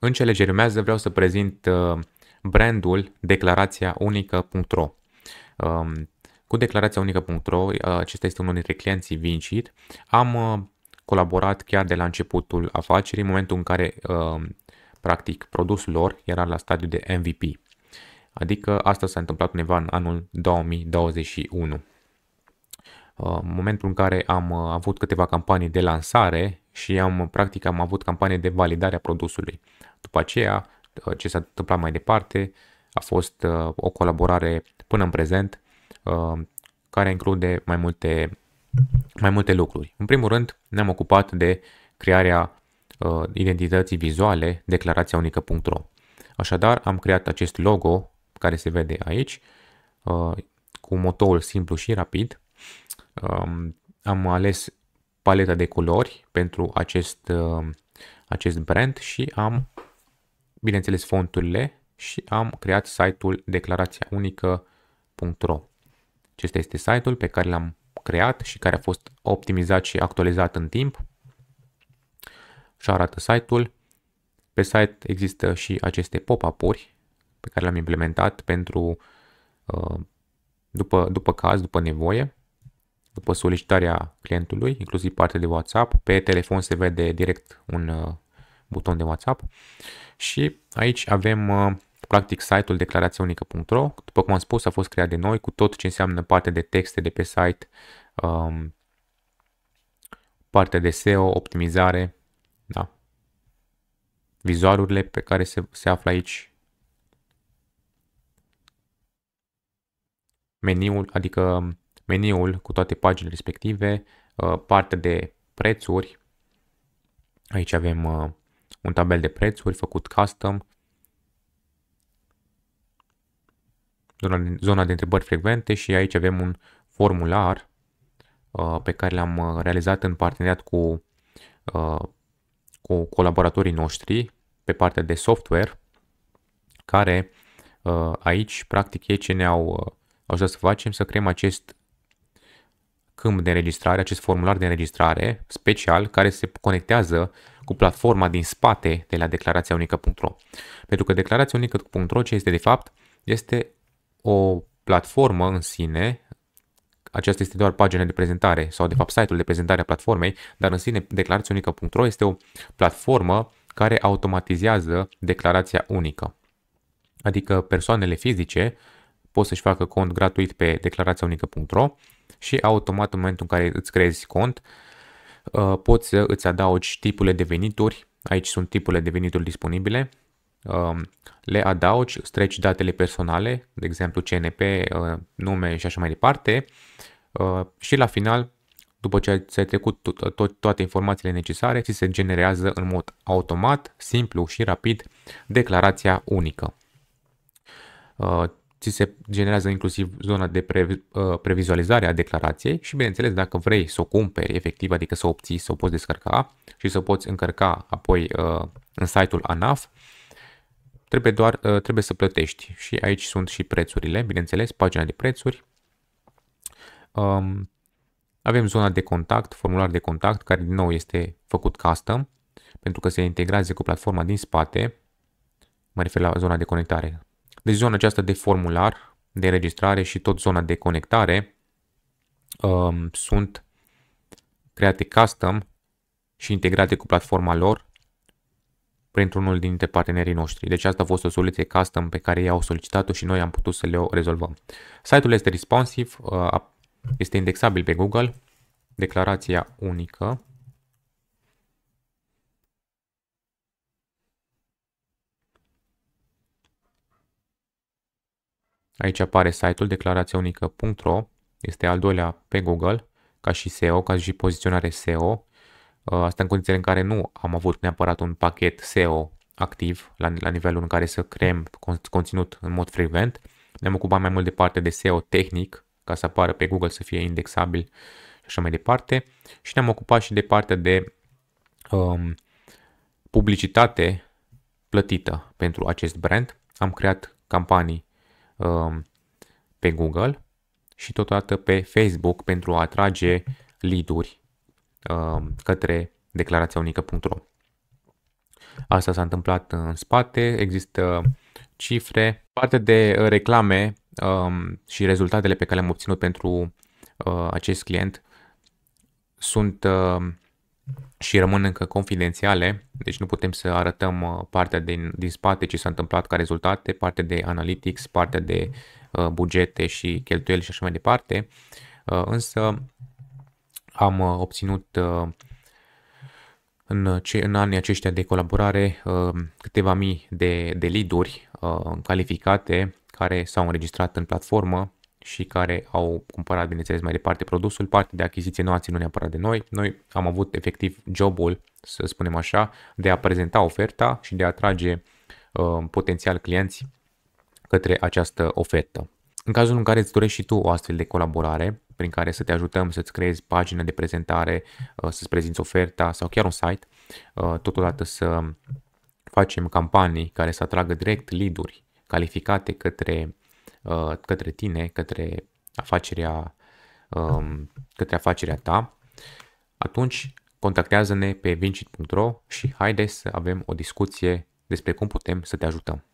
În cele ce urmează vreau să prezint uh, brandul declarația unică.ro. Um, cu declarația unică.ro, uh, acesta este unul dintre clienții Vincit, am uh, colaborat chiar de la începutul afacerii, în momentul în care um, practic produsul lor era la stadiu de MVP. Adică asta s-a întâmplat undeva în anul 2021 momentul în care am avut câteva campanii de lansare și am practic am avut campanii de validare a produsului. După aceea, uh, ce s-a întâmplat mai departe a fost uh, o colaborare până în prezent uh, care include mai multe, mai multe lucruri. În primul rând, ne-am ocupat de crearea identității vizuale declarația unică.ro. Așadar, am creat acest logo care se vede aici cu motoul simplu și rapid. Um, am ales paleta de culori pentru acest, acest brand și am bineînțeles fonturile și am creat site-ul declarațiaunică.ro. Acesta este site-ul pe care l-am creat și care a fost optimizat și actualizat în timp. Și arată site-ul. Pe site există și aceste pop-up-uri pe care le-am implementat pentru uh, după, după caz, după nevoie, după solicitarea clientului, inclusiv partea de WhatsApp. Pe telefon se vede direct un uh, buton de WhatsApp și aici avem uh, practic site-ul declarația După cum am spus, a fost creat de noi cu tot ce înseamnă parte de texte de pe site, um, parte de SEO, optimizare, da. vizualurile pe care se, se află aici, meniul, adică um, meniul cu toate paginile respective, uh, parte de prețuri, aici avem uh, un tabel de prețuri făcut custom, zona, zona de întrebări frecvente și aici avem un formular uh, pe care l-am uh, realizat în parteneriat cu, uh, cu colaboratorii noștri pe partea de software, care uh, aici practic ei ce ne-au uh, ajutat să facem să creăm acest câmp de înregistrare, acest formular de înregistrare special care se conectează cu platforma din spate de la declarația unică.ro. Pentru că declarația unică.ro ce este de fapt? Este o platformă în sine, aceasta este doar pagina de prezentare sau de fapt site-ul de prezentare a platformei, dar în sine declarația unică.ro este o platformă care automatizează declarația unică. Adică persoanele fizice pot să-și facă cont gratuit pe declarația unică.ro și automat în momentul în care îți creezi cont, Uh, poți să îți adaugi tipurile de venituri, aici sunt tipurile de venituri disponibile, um, le adaugi, streci datele personale, de exemplu CNP, uh, nume și așa mai departe uh, și la final, după ce ți-ai trecut tot, tot, toate informațiile necesare, ți se generează în mod automat, simplu și rapid declarația unică ți se generează inclusiv zona de pre, uh, previzualizare a declarației și bineînțeles dacă vrei să o cumperi efectiv, adică să o obții, să o poți descărca și să o poți încărca apoi uh, în site-ul ANAF, trebuie doar uh, trebuie să plătești și aici sunt și prețurile, bineînțeles, pagina de prețuri. Um, avem zona de contact, formular de contact, care din nou este făcut custom, pentru că se integrează cu platforma din spate, mă refer la zona de conectare, deci zona aceasta de formular, de înregistrare și tot zona de conectare um, sunt create custom și integrate cu platforma lor printr-unul dintre partenerii noștri. Deci asta a fost o soluție custom pe care ei au solicitat-o și noi am putut să le rezolvăm. Site-ul este responsive, uh, este indexabil pe Google, declarația unică, Aici apare site-ul declarațiaunică.ro, este al doilea pe Google, ca și SEO, ca și poziționare SEO. Uh, asta în condițiile în care nu am avut neapărat un pachet SEO activ la, la nivelul în care să creăm conținut în mod frecvent. Ne-am ocupat mai mult de parte de SEO tehnic, ca să apară pe Google să fie indexabil și așa mai departe. Și ne-am ocupat și de partea de um, publicitate plătită pentru acest brand. Am creat campanii Um, pe Google și totodată pe Facebook pentru a atrage lead-uri um, către declarația unică.ro. Asta s-a întâmplat în spate, există cifre, parte de reclame um, și rezultatele pe care le-am obținut pentru uh, acest client sunt uh, și rămân încă confidențiale, deci nu putem să arătăm uh, partea din, din spate ce s-a întâmplat ca rezultate, partea de analytics, partea de uh, bugete și cheltuieli și așa mai departe, uh, însă am obținut în, ce, în anii aceștia de colaborare câteva mii de, de lead-uri calificate care s-au înregistrat în platformă și care au cumpărat, bineînțeles, mai departe produsul. Parte de achiziție nu a ținut neapărat de noi. Noi am avut efectiv jobul, să spunem așa, de a prezenta oferta și de a atrage uh, potențial clienți către această ofertă. În cazul în care îți dorești și tu o astfel de colaborare, prin care să te ajutăm să-ți creezi pagină de prezentare, uh, să-ți prezinți oferta sau chiar un site, uh, totodată să facem campanii care să atragă direct lead-uri calificate către Uh, către tine, către afacerea, um, către afacerea ta, atunci contactează-ne pe vincit.ro și haide să avem o discuție despre cum putem să te ajutăm.